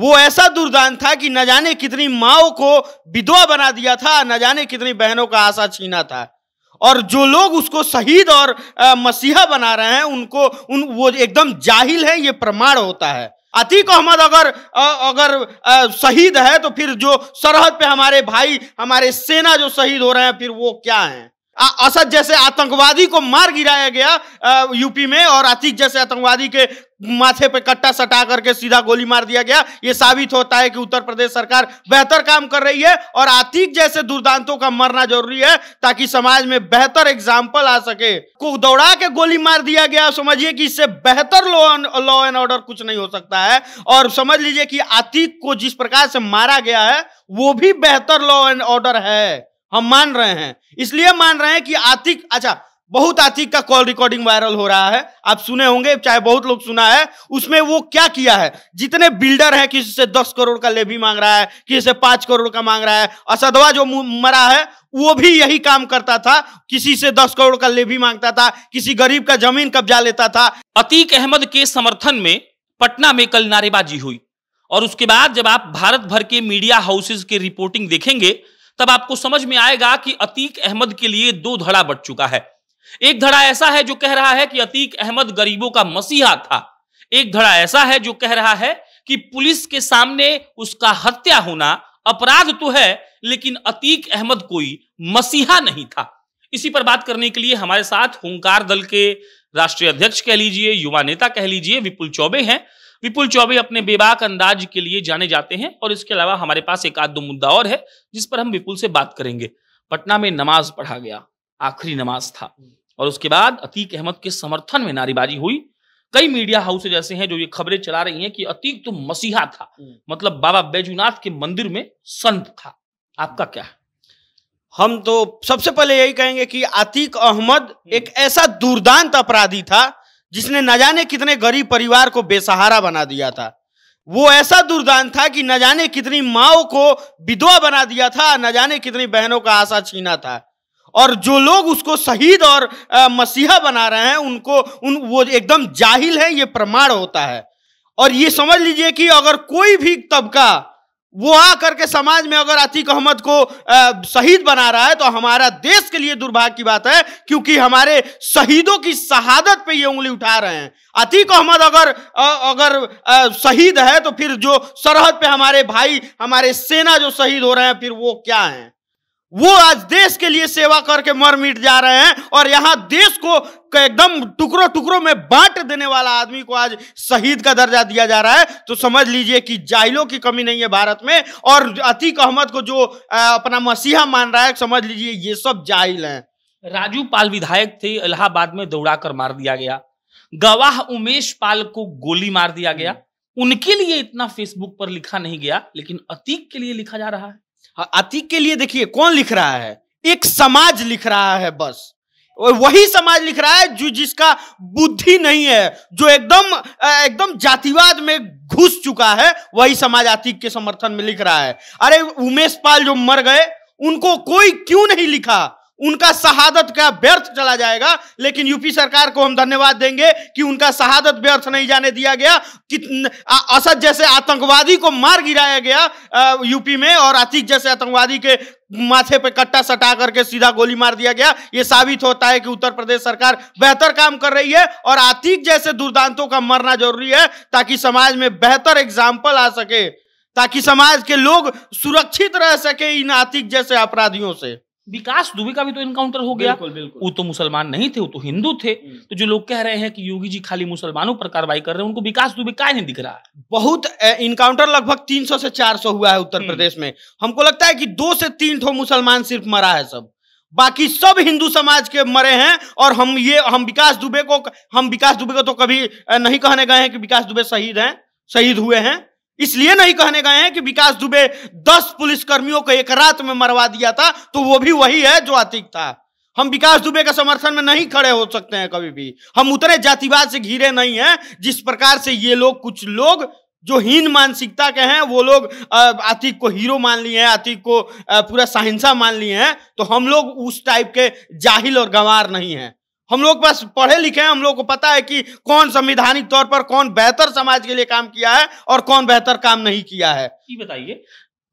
वो ऐसा दुर्दान था कि न जाने कितनी माओ को विधवा बना दिया था न जाने कितनी बहनों का आशा छीना था और जो लोग उसको शहीद और आ, मसीहा बना रहे हैं उनको उन वो एकदम जाहिल है ये प्रमाण होता है अतीक अहमद अगर अगर शहीद है तो फिर जो सरहद पे हमारे भाई हमारे सेना जो शहीद हो रहे हैं फिर वो क्या है असद जैसे आतंकवादी को मार गिराया गया यूपी में और अतीक जैसे आतंकवादी के माथे पे कट्टा सटा करके सीधा गोली मार दिया गया ये साबित होता है कि उत्तर प्रदेश सरकार बेहतर काम कर रही है और आतिक जैसे दुर्दांतों का मरना जरूरी है ताकि समाज में बेहतर एग्जाम्पल आ सके को दौड़ा के गोली मार दिया गया समझिए कि इससे बेहतर लॉ एंड ऑर्डर कुछ नहीं हो सकता है और समझ लीजिए कि आतिक को जिस प्रकार से मारा गया है वो भी बेहतर लॉ एंड ऑर्डर है हम मान रहे हैं इसलिए मान रहे हैं कि आतिक अच्छा बहुत आतिक का कॉल रिकॉर्डिंग वायरल हो रहा है आप सुने होंगे चाहे बहुत लोग सुना है उसमें वो क्या किया है जितने बिल्डर हैं किसी से दस करोड़ का लेवी मांग रहा है किसी से पांच करोड़ का मांग रहा है असदवा जो मरा है वो भी यही काम करता था किसी से दस करोड़ का लेवी मांगता था किसी गरीब का जमीन कब्जा लेता था अतीक अहमद के समर्थन में पटना में कल नारेबाजी हुई और उसके बाद जब आप भारत भर के मीडिया हाउसेज के रिपोर्टिंग देखेंगे तब आपको समझ में आएगा कि अतीक अहमद के लिए दो धड़ा बढ़ चुका है एक धड़ा ऐसा है जो कह रहा है कि अतीक अहमद गरीबों का मसीहा था एक धड़ा ऐसा है जो कह रहा है कि पुलिस के सामने उसका हत्या होना अपराध तो है लेकिन अतीक अहमद कोई मसीहा नहीं था इसी पर बात करने के लिए हमारे साथ होंकार दल के राष्ट्रीय अध्यक्ष कह लीजिए युवा नेता कह लीजिए विपुल चौबे हैं विपुल चौबे अपने बेबाक अंदाज के लिए जाने जाते हैं और इसके अलावा हमारे पास एक आध दो मुद्दा और है जिस पर हम विपुल से बात करेंगे पटना में नमाज पढ़ा गया आखिरी नमाज था और उसके बाद अतीक अहमद के समर्थन में नारीबाजी हुई कई मीडिया हाउस ऐसे हैं जो ये खबरें चला रही हैं कि अतीक तो मसीहा था मतलब बाबा बैजूनाथ के मंदिर में संत था आपका क्या है हम तो सबसे पहले यही कहेंगे कि अतीक अहमद हम्म। एक ऐसा दुर्दांत अपराधी था जिसने न जाने कितने गरीब परिवार को बेसहारा बना दिया था वो ऐसा दुर्दांत था कि न जाने कितनी माओ को विधवा बना दिया था न जाने कितनी बहनों का आशा छीना था और जो लोग उसको शहीद और आ, मसीहा बना रहे हैं उनको उन वो एकदम जाहिल है ये प्रमाण होता है और ये समझ लीजिए कि अगर कोई भी तबका वो आ करके समाज में अगर अतीक अहमद को शहीद बना रहा है तो हमारा देश के लिए दुर्भाग्य की बात है क्योंकि हमारे शहीदों की शहादत पे ये उंगली उठा रहे हैं अतीक अहमद अगर अगर शहीद है तो फिर जो सरहद पे हमारे भाई हमारे सेना जो शहीद हो रहे हैं फिर वो क्या हैं वो आज देश के लिए सेवा करके मर मिट जा रहे हैं और यहाँ देश को एकदम टुकड़ों टुकड़ों में बांट देने वाला आदमी को आज शहीद का दर्जा दिया जा रहा है तो समझ लीजिए कि जाइलों की कमी नहीं है भारत में और अतीक अहमद को जो अपना मसीहा मान रहा है समझ लीजिए ये सब जाइल हैं राजू पाल विधायक थे इलाहाबाद में दौड़ा कर मार दिया गया गवाह उमेश पाल को गोली मार दिया गया हम्म। उनके लिए इतना फेसबुक पर लिखा नहीं गया लेकिन अतीक के लिए लिखा जा रहा है हाँ, अति के लिए देखिए कौन लिख रहा है एक समाज लिख रहा है बस वही समाज लिख रहा है जो जिसका बुद्धि नहीं है जो एकदम एकदम जातिवाद में घुस चुका है वही समाज आतिक के समर्थन में लिख रहा है अरे उमेश पाल जो मर गए उनको कोई क्यों नहीं लिखा उनका शहादत का व्यर्थ चला जाएगा लेकिन यूपी सरकार को हम धन्यवाद देंगे कि उनका शहादत व्यर्थ नहीं जाने दिया गया असद जैसे आतंकवादी को मार गिराया गया यूपी में और अतीक जैसे आतंकवादी के माथे पे कट्टा सटा करके सीधा गोली मार दिया गया ये साबित होता है कि उत्तर प्रदेश सरकार बेहतर काम कर रही है और आतिक जैसे दुर्दांतों का मरना जरूरी है ताकि समाज में बेहतर एग्जाम्पल आ सके ताकि समाज के लोग सुरक्षित रह सके इन आतिक जैसे अपराधियों से विकास दुबे का भी तो इनकाउंटर हो गया वो तो मुसलमान नहीं थे वो तो हिंदू थे हम्म। तो जो लोग कह रहे हैं कि योगी जी खाली मुसलमानों पर कार्रवाई कर रहे हैं उनको विकास दुबे का नहीं दिख रहा है बहुत इनकाउंटर लगभग 300 से 400 हुआ है उत्तर हम्म। प्रदेश में हमको लगता है कि दो से तीन ठो मुसलमान सिर्फ मरा है सब बाकी सब हिंदू समाज के मरे हैं और हम ये हम विकास दुबे को हम विकास दुबे को तो कभी नहीं कहने गए हैं कि विकास दुबे शहीद हैं शहीद हुए हैं इसलिए नहीं कहने गए हैं कि विकास दुबे दस पुलिसकर्मियों को एक रात में मरवा दिया था तो वो भी वही है जो आतिक था हम विकास दुबे के समर्थन में नहीं खड़े हो सकते हैं कभी भी हम उतरे जातिवाद से घिरे नहीं हैं जिस प्रकार से ये लोग कुछ लोग जो हीन मानसिकता के हैं वो लोग आतिक को हीरो मान लिए हैं आतिक को पूरा सहिंसा मान लिए हैं तो हम लोग उस टाइप के जाहिल और गंवार नहीं हैं हम लोग बस पढ़े लिखे हैं हम लोग को पता है कि कौन संविधानिक तौर पर कौन बेहतर समाज के लिए काम किया है और कौन बेहतर काम नहीं किया है ये बताइए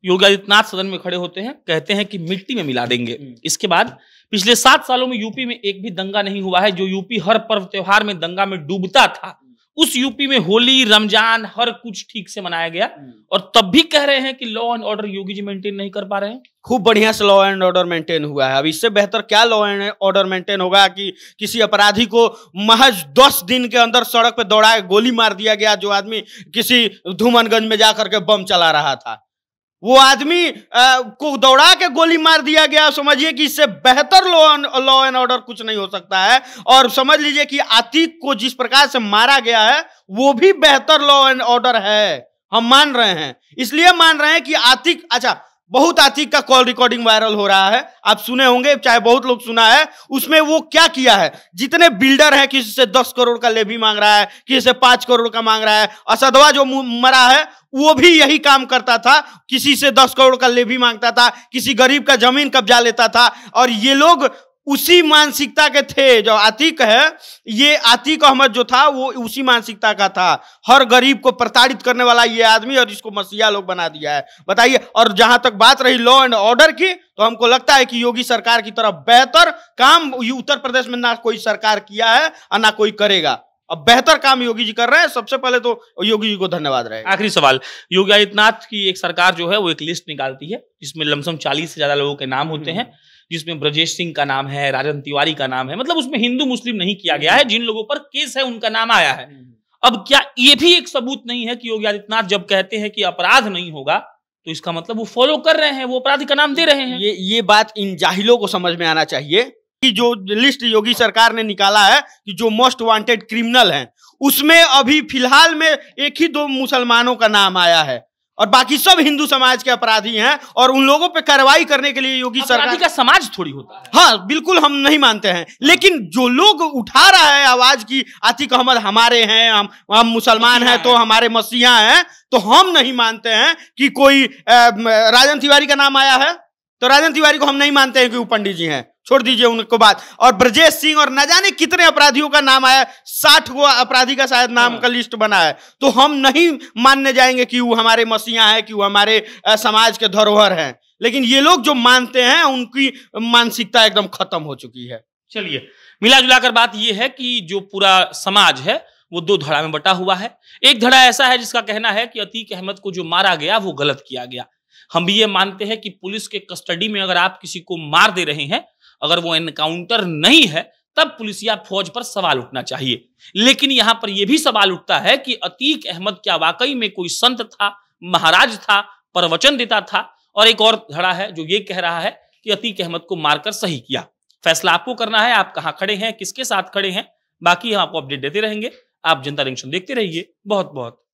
योगी आदित्यनाथ सदन में खड़े होते हैं कहते हैं कि मिट्टी में मिला देंगे हम्म। इसके बाद पिछले सात सालों में यूपी में एक भी दंगा नहीं हुआ है जो यूपी हर पर्व त्योहार में दंगा में डूबता था उस यूपी में होली रमजान हर कुछ ठीक से मनाया गया हम्म। और तब भी कह रहे हैं कि law and order Yogi ji maintain नहीं कर पा रहे हैं खूब बढ़िया से लॉ एंड ऑर्डर मेंटेन हुआ है अब इससे बेहतर क्या लॉ एंड ऑर्डर मेंटेन होगा कि किसी अपराधी को महज दस दिन के अंदर सड़क पर दौड़ाए गोली मार दिया गया जो आदमी किसी धूमनगंज में जाकर के बम चला रहा था वो आदमी को दौड़ा के गोली मार दिया गया समझिए कि इससे बेहतर लॉ एंड ऑर्डर कुछ नहीं हो सकता है और समझ लीजिए कि आतिक को जिस प्रकार से मारा गया है वो भी बेहतर लॉ एंड ऑर्डर है हम मान रहे हैं इसलिए मान रहे हैं कि आतिक अच्छा बहुत आतिक का कॉल रिकॉर्डिंग वायरल हो रहा है आप सुने होंगे चाहे बहुत लोग सुना है उसमें वो क्या किया है जितने बिल्डर हैं किसी से दस करोड़ का लेवी मांग रहा है किसी से पांच करोड़ का मांग रहा है असदवा जो मरा है वो भी यही काम करता था किसी से दस करोड़ का लेवी मांगता था किसी गरीब का जमीन कब्जा लेता था और ये लोग उसी मानसिकता के थे जो आतिक है ये आतिक अहमद जो था वो उसी मानसिकता का था हर गरीब को प्रताड़ित करने वाला ये आदमी और इसको मसीहा लोग बना दिया है बताइए और जहां तक बात रही लॉ एंड ऑर्डर की तो हमको लगता है कि योगी सरकार की तरफ बेहतर काम उत्तर प्रदेश में ना कोई सरकार किया है और ना कोई करेगा अब बेहतर काम योगी जी कर रहे हैं सबसे पहले तो योगी जी को धन्यवाद रहे आखिरी सवाल योगी आदित्यनाथ की एक सरकार जो है वो एक लिस्ट निकालती है जिसमें लमसम चालीस से ज्यादा लोगों के नाम होते हैं जिसमें ब्रजेश सिंह का नाम है राजन तिवारी का नाम है मतलब उसमें हिंदू मुस्लिम नहीं किया गया है जिन लोगों पर केस है उनका नाम आया है अब क्या ये भी एक सबूत नहीं है कि योगी आदित्यनाथ जब कहते हैं कि अपराध नहीं होगा तो इसका मतलब वो फॉलो कर रहे हैं वो अपराधी का नाम दे रहे हैं ये ये बात इन जाहिलों को समझ में आना चाहिए कि जो लिस्ट योगी सरकार ने निकाला है कि जो मोस्ट वांटेड क्रिमिनल हैं उसमें अभी फिलहाल में एक ही दो मुसलमानों का नाम आया है और बाकी सब हिंदू समाज के अपराधी हैं और उन लोगों पे कार्रवाई करने के लिए योगी सरकार का समाज थोड़ी होता है हाँ बिल्कुल हम नहीं मानते हैं लेकिन जो लोग उठा रहा है आवाज की आतिक अहमद हमारे हैं हम हम मुसलमान हैं तो हमारे मसीहा हैं तो हम नहीं मानते हैं कि कोई राजन तिवारी का नाम आया है तो राजन तिवारी को हम नहीं मानते हैं कि वो पंडित जी हैं छोड़ दीजिए उनको बात और ब्रजेश सिंह और न जाने कितने अपराधियों का नाम आया साठ गो अपराधी का शायद नाम हाँ। का लिस्ट बना है तो हम नहीं मानने जाएंगे कि वो हमारे मसीहा है कि वो हमारे समाज के धरोहर हैं लेकिन ये लोग जो मानते हैं उनकी मानसिकता एकदम खत्म हो चुकी है चलिए मिला जुला कर बात यह है कि जो पूरा समाज है वो दो धड़ा में बटा हुआ है एक धड़ा ऐसा है जिसका कहना है कि अतीक अहमद को जो मारा गया वो गलत किया गया हम भी ये मानते हैं कि पुलिस के कस्टडी में अगर आप किसी को मार दे रहे हैं अगर वो एनकाउंटर नहीं है तब पुलिस या फौज पर सवाल उठना चाहिए लेकिन यहां पर यह भी सवाल उठता है कि अतीक अहमद क्या वाकई में कोई संत था महाराज था प्रवचन देता था और एक और धड़ा है जो ये कह रहा है कि अतीक अहमद को मारकर सही किया फैसला आपको करना है आप कहाँ खड़े हैं किसके साथ खड़े हैं बाकी हम आपको अपडेट देते रहेंगे आप जनता रिंक्शन देखते रहिए बहुत बहुत